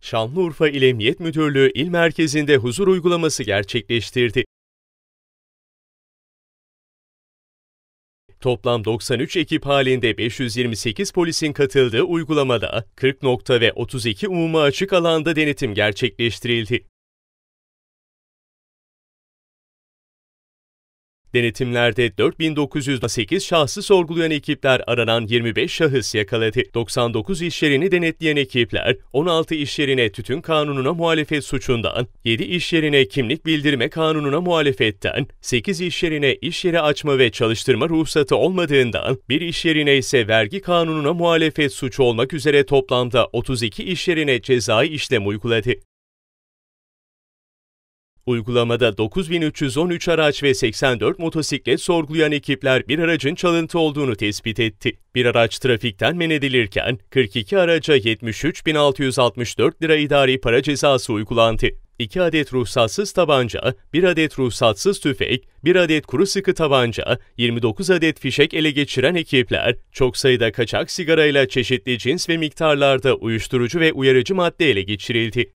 Şanlıurfa İl Emniyet Müdürlüğü İl merkezinde huzur uygulaması gerçekleştirdi. Toplam 93 ekip halinde 528 polisin katıldığı uygulamada 40 nokta ve 32 umuma açık alanda denetim gerçekleştirildi. Denetimlerde 4908 şahsı sorgulayan ekipler aranan 25 şahıs yakaladı. 99 işyerini denetleyen ekipler 16 işyerine tütün kanununa muhalefet suçundan, 7 işyerine kimlik bildirme kanununa muhalefetten, 8 işyerine yerine iş yeri açma ve çalıştırma ruhsatı olmadığından, 1 işyerine ise vergi kanununa muhalefet suçu olmak üzere toplamda 32 işyerine cezai işlem uyguladı. Uygulamada 9313 araç ve 84 motosiklet sorgulayan ekipler bir aracın çalıntı olduğunu tespit etti. Bir araç trafikten men edilirken 42 araca 73.664 lira idari para cezası uygulandı. 2 adet ruhsatsız tabanca, 1 adet ruhsatsız tüfek, 1 adet kuru sıkı tabanca, 29 adet fişek ele geçiren ekipler, çok sayıda kaçak sigarayla çeşitli cins ve miktarlarda uyuşturucu ve uyarıcı madde ele geçirildi.